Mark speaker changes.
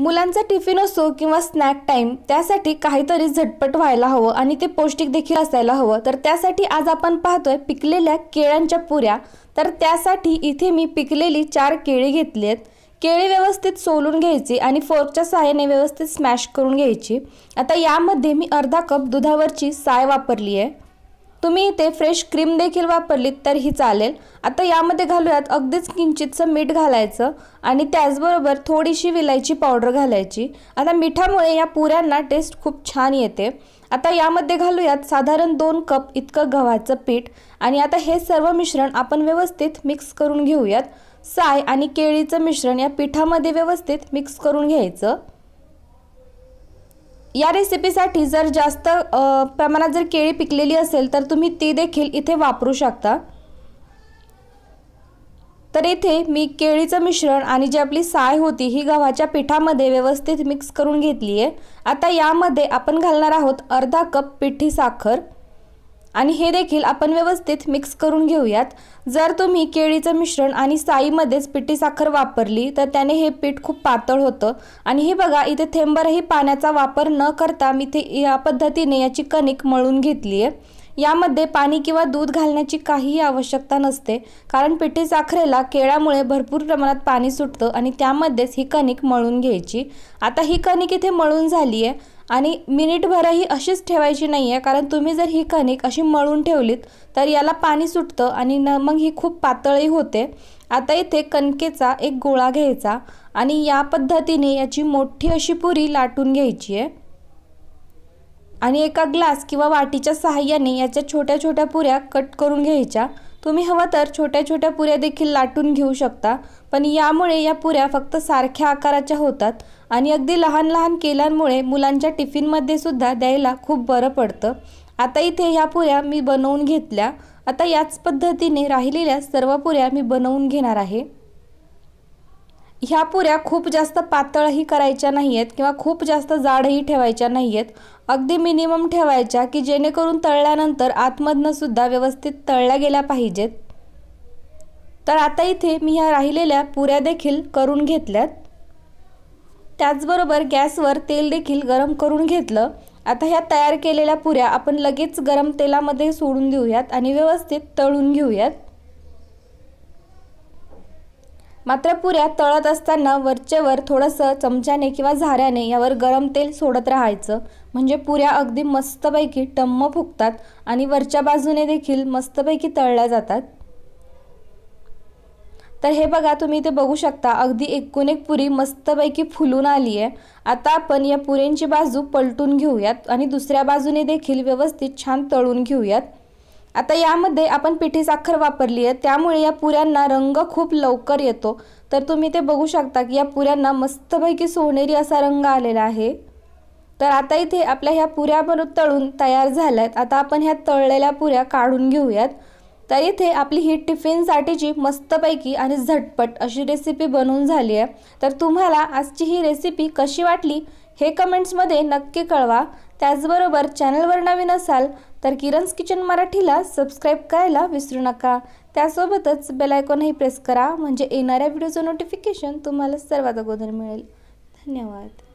Speaker 1: मुलांचा टिफिन असो किंवा स्नॅक टाईम त्यासाठी काहीतरी झटपट व्हायला हवं आणि ते पौष्टिक देखील असायला हवं तर त्यासाठी आज आपण पाहतोय पिकलेल्या केळ्यांच्या पुऱ्या तर त्यासाठी इथे मी पिकलेली चार केळी घेतली आहेत केळी व्यवस्थित सोलून घ्यायची आणि फोर्कच्या सहाय्याने व्यवस्थित स्मॅश करून घ्यायची आता यामध्ये मी अर्धा कप दुधावरची साय वापरली आहे तुम्ही इथे फ्रेश क्रीम देखील वापरलीत ही चालेल आता यामध्ये घालूयात अगदीच किंचितचं मीठ घालायचं आणि त्याचबरोबर थोडीशी विलायची पावडर घालायची आता मिठामुळे या पुऱ्यांना टेस्ट खूप छान येते आता यामध्ये घालूयात साधारण दोन कप इतकं गव्हाचं पीठ आणि आता हे सर्व मिश्रण आपण व्यवस्थित मिक्स करून घेऊयात साय आणि केळीचं मिश्रण या पिठामध्ये व्यवस्थित मिक्स करून घ्यायचं या रेसिपीसाठी जर जास्त प्रमाणात जर केळी पिकलेली असेल तर तुम्ही ती देखील इथे वापरू शकता तर इथे मी केळीचं मिश्रण आणि जी आपली साय होती ही गव्हाच्या पिठामध्ये व्यवस्थित मिक्स करून घेतली आहे आता यामध्ये आपण घालणार आहोत अर्धा कप पिठी साखर आणि हे देखील आपण व्यवस्थित मिक्स करून घेऊयात जर तुम्ही केळीचं मिश्रण आणि साईमध्येच पिठी साखर वापरली तर त्याने हे पीठ खूप पातळ होतं आणि हे बघा इथे थेंबरही पाण्याचा वापर न करता मी ते या पद्धतीने याची कणिक मळून घेतली आहे यामध्ये पाणी किंवा दूध घालण्याची काहीही आवश्यकता नसते कारण पिठी साखरेला केळामुळे भरपूर प्रमाणात पाणी सुटतं आणि त्यामध्येच ही कणिक मळून घ्यायची आता ही कणिक इथे मळून झाली आहे आणि मिनिटभरही अशीच ठेवायची नाही आहे कारण तुम्ही जर ही कणिक अशी मळून ठेवलीत तर याला पाणी सुटतं आणि न मग ही खूप पातळी होते आता इथे कणकेचा एक गोळा घ्यायचा आणि या पद्धतीने याची मोठी अशी पुरी लाटून घ्यायची आहे आणि एका ग्लास किंवा वाटीच्या सहाय्याने याच्या छोट्या छोट्या पुऱ्या कट करून घ्यायच्या तुम्ही हवं तर छोट्या छोट्या पुऱ्या देखील लाटून घेऊ शकता पण यामुळे या पुऱ्या फक्त सारख्या आकाराच्या होतात आणि अगदी लहान लहान केल्यांमुळे मुलांच्या टिफिनमध्ये सुद्धा द्यायला खूप बरं पडतं आता इथे या पुऱ्या मी बनवून घेतल्या आता याच पद्धतीने राहिलेल्या सर्व पुऱ्या मी बनवून घेणार आहे ह्या पुऱ्या खूप जास्त पातळही करायच्या नाही आहेत किंवा खूप जास्त जाडही ठेवायच्या नाही आहेत अगदी मिनिमम ठेवायच्या की जेणेकरून तळल्यानंतर आतमधनंसुद्धा सुद्धा व्यवस्थित तळल्या गेल्या पाहिजेत तर आता इथे मी ह्या राहिलेल्या पुऱ्या देखील करून घेतल्यात त्याचबरोबर गॅसवर तेल देखील गरम करून घेतलं आता ह्या तयार केलेल्या पुऱ्या आपण लगेच गरम तेलामध्ये सोडून देऊयात आणि व्यवस्थित तळून घेऊयात मात्र पुऱ्या तळत असताना वरच्यावर थोडंसं चमच्याने किंवा झाऱ्याने यावर गरम तेल सोडत राहायचं म्हणजे पुऱ्या अगदी मस्तपैकी टम्म फुगतात आणि वरच्या बाजूने देखील मस्तपैकी तळल्या जातात तर हे बघा तुम्ही ते बघू शकता अगदी एकूण एक पुरी मस्तपैकी फुलून आली आहे आता आपण या पुऱ्यांची बाजू पलटून घेऊयात आणि दुसऱ्या बाजूने देखील व्यवस्थित छान तळून घेऊयात आता यामध्ये आपण पिठी साखर वापरली आहे त्यामुळे या पुऱ्यांना रंग खूप लवकर येतो तर तुम्ही ते बघू शकता की या पुऱ्यांना मस्तपैकी सोनेरी असा रंग आलेला आहे तर आता इथे आपल्या ह्या पुऱ्या तळून तयार झाल्या आहेत आता आपण ह्या तळलेल्या पुऱ्या काढून घेऊयात तर इथे आपली ही टिफिनसाठीची मस्तपैकी आणि झटपट अशी रेसिपी बनवून झाली आहे तर तुम्हाला आजची ही रेसिपी कशी वाटली हे कमेंट्समध्ये नक्की कळवा त्याचबरोबर चॅनलवर नवीन असाल तर किरण्स किचन मराठीला सबस्क्राईब करायला विसरू नका त्यासोबतच बेलायकॉनही प्रेस करा म्हणजे येणाऱ्या व्हिडिओचं नोटिफिकेशन तुम्हाला सर्वात अगोदर मिळेल धन्यवाद